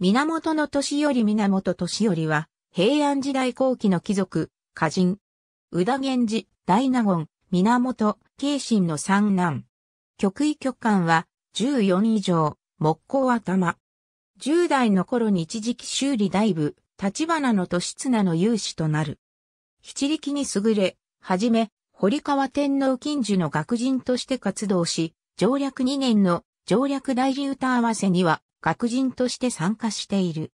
源の年より源年よりは、平安時代後期の貴族、歌人。宇田源氏、大納言、源、慶心の三男。極意極官は、14以上、木工頭。10代の頃に一時期修理大部、立花の年綱の勇士となる。七力に優れ、はじめ、堀川天皇近樹の学人として活動し、上略2年の上略大流歌合わせには、学人として参加している。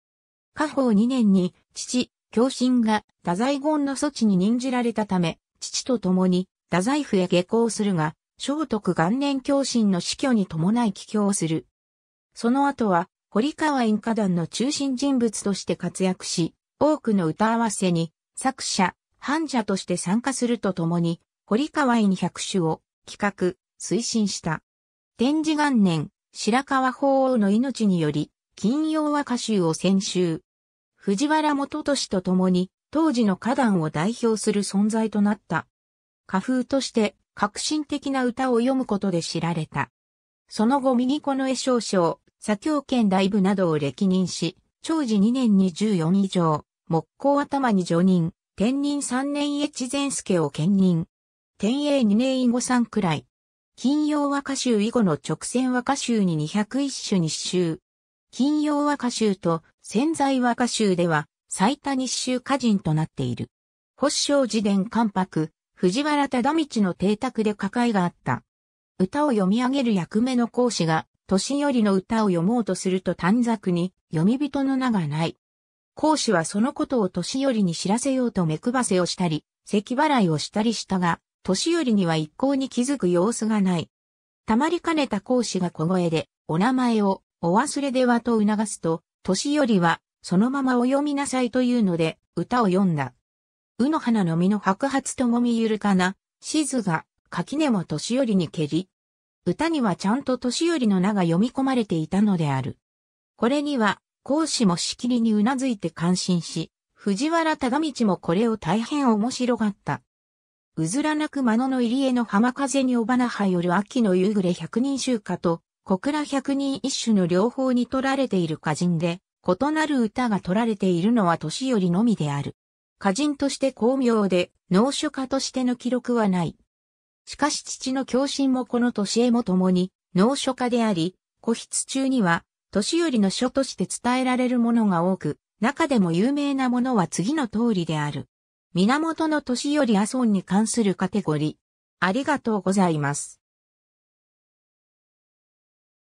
家宝2年に父、共振が太宰言の措置に任じられたため、父と共に太宰府へ下校するが、聖徳元年共振の死去に伴い帰郷する。その後は、堀川演歌団の中心人物として活躍し、多くの歌合わせに作者、伴者として参加するとともに、堀川院百首を企画、推進した。天智元年、白川法皇の命により、金曜和歌集を選集。藤原元俊と共に、当時の歌壇を代表する存在となった。歌風として、革新的な歌を読むことで知られた。その後右子の絵少将、左京県大部などを歴任し、長治2年に14以上、木工頭に助任、天任3年越前助を兼任。天永2年以後3くらい、金曜和歌集以後の直線和歌集に201首日集。金曜和歌集と潜在和歌集では最多日集歌人となっている。保証寺伝関白、藤原忠道の邸宅で抱えがあった。歌を読み上げる役目の講師が、年寄りの歌を読もうとすると短冊に読み人の名がない。講師はそのことを年寄りに知らせようと目配せをしたり、咳払いをしたりしたが、年寄りには一向に気づく様子がない。たまりかねた講師が小声で、お名前を、お忘れではと促すと、年寄りは、そのままお読みなさいというので、歌を読んだ。うの花の実の白髪ともみゆるかな、しずが、垣根も年寄りに蹴り。歌にはちゃんと年寄りの名が読み込まれていたのである。これには、講師もしきりにうなずいて感心し、藤原忠道もこれを大変面白がった。うずらなく魔の入り江の浜風に尾花葉よる秋の夕暮れ百人集歌と、小倉百人一首の両方に取られている歌人で、異なる歌が取られているのは年寄りのみである。歌人として巧妙で、農書家としての記録はない。しかし父の教親もこの年へも共に、農書家であり、古筆中には、年寄りの書として伝えられるものが多く、中でも有名なものは次の通りである。源の年より阿蘇に関するカテゴリー。ありがとうございます。